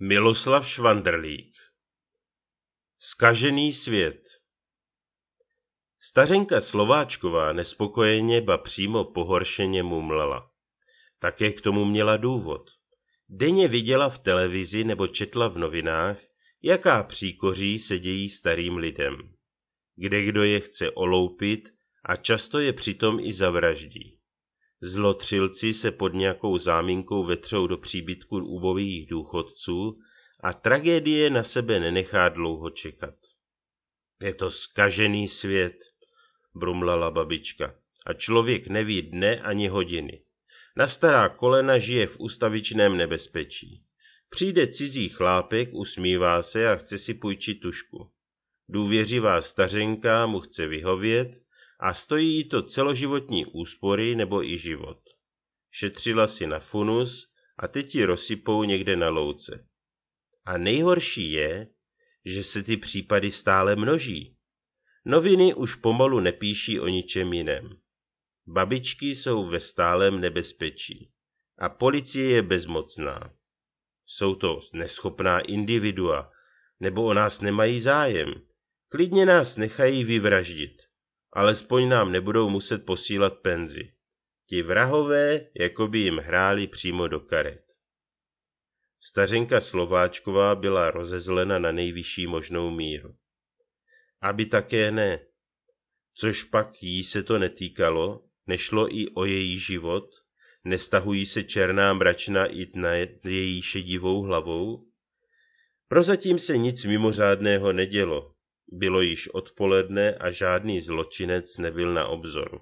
Miloslav Švandrlík Skažený svět Stařenka Slováčková nespokojeně, ba přímo pohoršeně mumlala. Také k tomu měla důvod. Denně viděla v televizi nebo četla v novinách, jaká příkoří se dějí starým lidem. Kde kdo je chce oloupit a často je přitom i zavraždí. Zlotřilci se pod nějakou záminkou vetřou do příbytku ubových důchodců a tragédie na sebe nenechá dlouho čekat. Je to skažený svět, brumlala babička, a člověk neví dne ani hodiny. Na stará kolena žije v ustavičném nebezpečí. Přijde cizí chlápek, usmívá se a chce si půjčit tušku. Důvěřivá stařenka mu chce vyhovět, a stojí jí to celoživotní úspory nebo i život. Šetřila si na funus a teď ji rozsypou někde na louce. A nejhorší je, že se ty případy stále množí. Noviny už pomalu nepíší o ničem jiném. Babičky jsou ve stálem nebezpečí a policie je bezmocná. Jsou to neschopná individua, nebo o nás nemají zájem. Klidně nás nechají vyvraždit alespoň nám nebudou muset posílat penzi. Ti vrahové, jako by jim hráli přímo do karet. Stařenka Slováčková byla rozezlena na nejvyšší možnou míru. Aby také ne. Což pak jí se to netýkalo, nešlo i o její život, nestahují se černá mračna i na její šedivou hlavou? Prozatím se nic mimořádného nedělo, bylo již odpoledne a žádný zločinec nebyl na obzoru.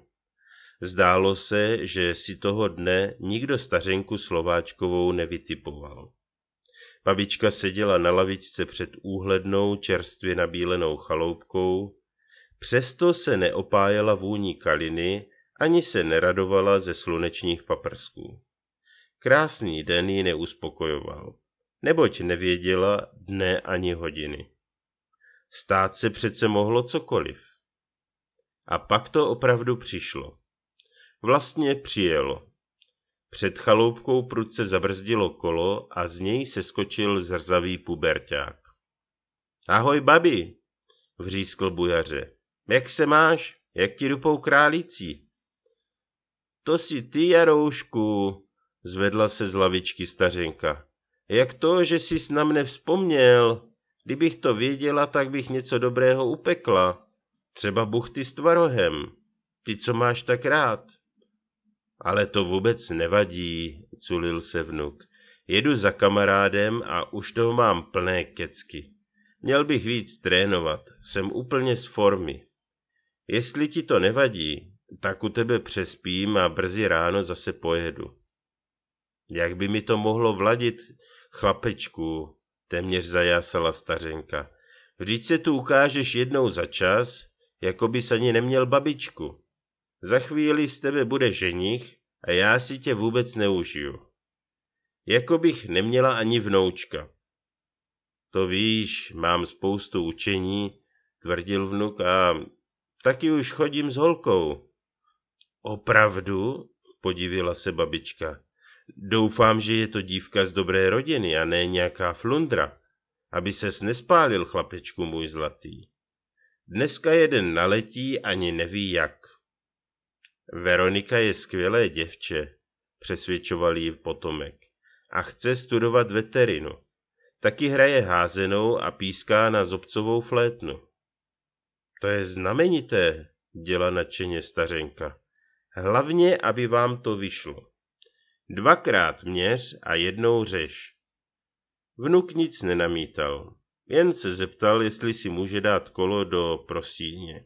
Zdálo se, že si toho dne nikdo stařenku Slováčkovou nevytipoval. Babička seděla na lavičce před úhlednou čerstvě nabílenou chaloupkou, přesto se neopájela vůní kaliny ani se neradovala ze slunečních paprsků. Krásný den ji neuspokojoval, neboť nevěděla dne ani hodiny. Stát se přece mohlo cokoliv. A pak to opravdu přišlo. Vlastně přijelo. Před chaloupkou prudce zabrzdilo kolo a z něj seskočil zrzavý puberták. Ahoj, babi, vřískl bujaře. Jak se máš? Jak ti rupou králící? To si ty, Jaroušku, zvedla se z lavičky stařenka. Jak to, že jsi s nám nevzpomněl? Kdybych to věděla, tak bych něco dobrého upekla. Třeba buchty s tvarohem. Ty, co máš tak rád. Ale to vůbec nevadí, culil se vnuk. Jedu za kamarádem a už toho mám plné kecky. Měl bych víc trénovat, jsem úplně z formy. Jestli ti to nevadí, tak u tebe přespím a brzy ráno zase pojedu. Jak by mi to mohlo vladit, chlapečku, téměř zajásala stařenka. Vždyť se tu ukážeš jednou za čas, jako bys ani neměl babičku. Za chvíli z tebe bude ženich a já si tě vůbec neužiju. Jako bych neměla ani vnoučka. To víš, mám spoustu učení, tvrdil vnuk a taky už chodím s holkou. Opravdu? Podivila se babička. Doufám, že je to dívka z dobré rodiny a ne nějaká flundra, aby ses nespálil, chlapečku můj zlatý. Dneska jeden naletí ani neví jak. Veronika je skvělé děvče, přesvědčoval jí v potomek, a chce studovat veterinu. Taky hraje házenou a píská na zobcovou flétnu. To je znamenité, děla nadšeně stařenka. Hlavně, aby vám to vyšlo. Dvakrát měř a jednou řeš. Vnuk nic nenamítal, jen se zeptal, jestli si může dát kolo do prostíně.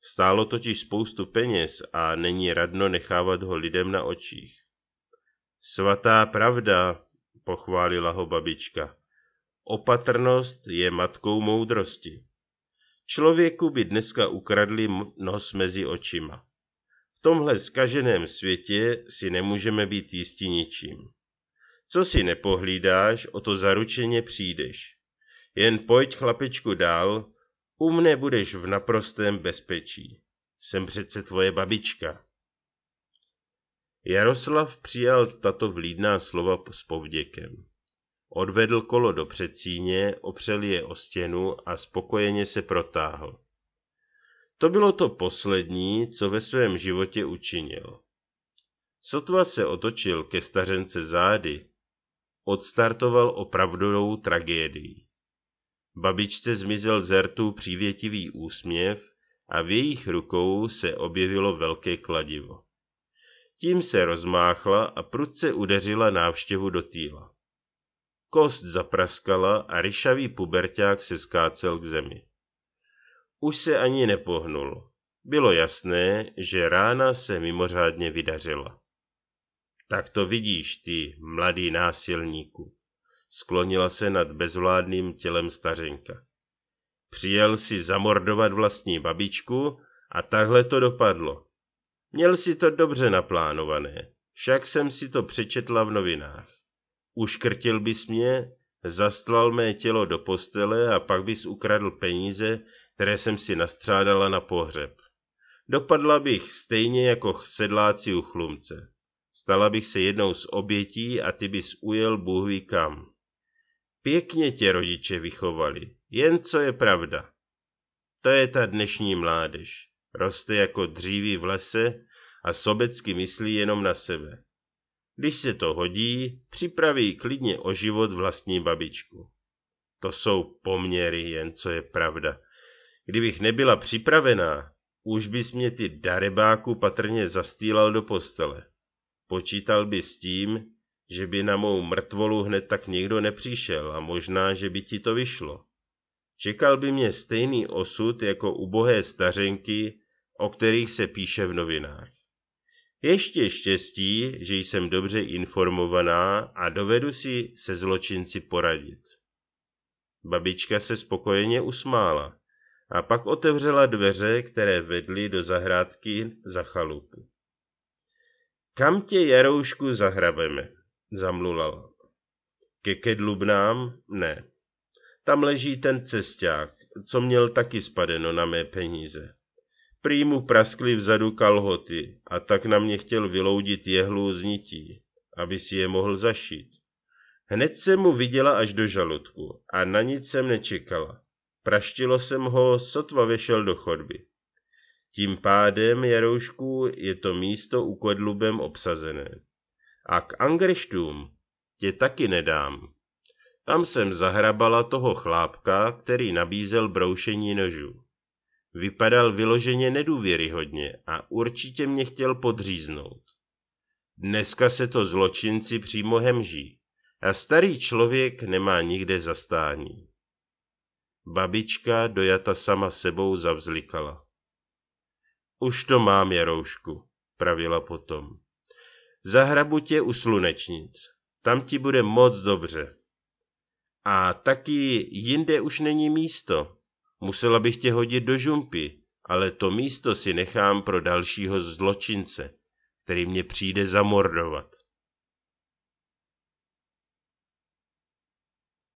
Stálo totiž spoustu peněz a není radno nechávat ho lidem na očích. Svatá pravda, pochválila ho babička. Opatrnost je matkou moudrosti. Člověku by dneska ukradli nos mezi očima tomhle zkaženém světě si nemůžeme být jistí ničím. Co si nepohlídáš, o to zaručeně přijdeš. Jen pojď chlapečku dál, u mne budeš v naprostém bezpečí. Jsem přece tvoje babička. Jaroslav přijal tato vlídná slova s povděkem. Odvedl kolo do předcíně, opřel je o stěnu a spokojeně se protáhl. To bylo to poslední, co ve svém životě učinil. Sotva se otočil ke stařence zády, odstartoval opravdovou tragédii. Babičce zmizel z rtu přívětivý úsměv a v jejich rukou se objevilo velké kladivo. Tím se rozmáchla a prudce udeřila návštěvu do týla. Kost zapraskala a ryšavý puberták se skácel k zemi. Už se ani nepohnul. Bylo jasné, že rána se mimořádně vydařila. Tak to vidíš, ty, mladý násilníku. Sklonila se nad bezvládným tělem stařenka. Přijel si zamordovat vlastní babičku a takhle to dopadlo. Měl si to dobře naplánované, však jsem si to přečetla v novinách. Uškrtil bys mě, zastlal mé tělo do postele a pak bys ukradl peníze, které jsem si nastřádala na pohřeb. Dopadla bych stejně jako sedláci u chlumce. Stala bych se jednou z obětí a ty bys ujel ví kam. Pěkně tě rodiče vychovali, jen co je pravda. To je ta dnešní mládež. Roste jako dříví v lese a sobecky myslí jenom na sebe. Když se to hodí, připraví klidně o život vlastní babičku. To jsou poměry, jen co je pravda. Kdybych nebyla připravená, už bys mě ty darebáku patrně zastýlal do postele. Počítal by s tím, že by na mou mrtvolu hned tak někdo nepřišel a možná, že by ti to vyšlo. Čekal by mě stejný osud jako ubohé stařenky, o kterých se píše v novinách. Ještě štěstí, že jsem dobře informovaná a dovedu si se zločinci poradit. Babička se spokojeně usmála a pak otevřela dveře, které vedly do zahrádky za chalupu. Kam tě, Jaroušku, zahrabeme? zamlulala. Ke kedlubnám? Ne. Tam leží ten cesták, co měl taky spadeno na mé peníze. Prý mu praskly vzadu kalhoty a tak na mě chtěl vyloudit jehlu z nití, aby si je mohl zašít. Hned se mu viděla až do žaludku a na nic jsem nečekala. Praštilo jsem ho, sotva vyšel do chodby. Tím pádem, Jaroušku, je to místo u Kodlubem obsazené. A k Angreštům tě taky nedám. Tam jsem zahrabala toho chlápka, který nabízel broušení nožů. Vypadal vyloženě nedůvěryhodně a určitě mě chtěl podříznout. Dneska se to zločinci přímo hemží a starý člověk nemá nikde zastání. Babička, dojata sama sebou, zavzlikala. Už to mám, Jaroušku, pravila potom. Zahrabu tě u slunečnic, tam ti bude moc dobře. A taky jinde už není místo. Musela bych tě hodit do žumpy, ale to místo si nechám pro dalšího zločince, který mě přijde zamordovat.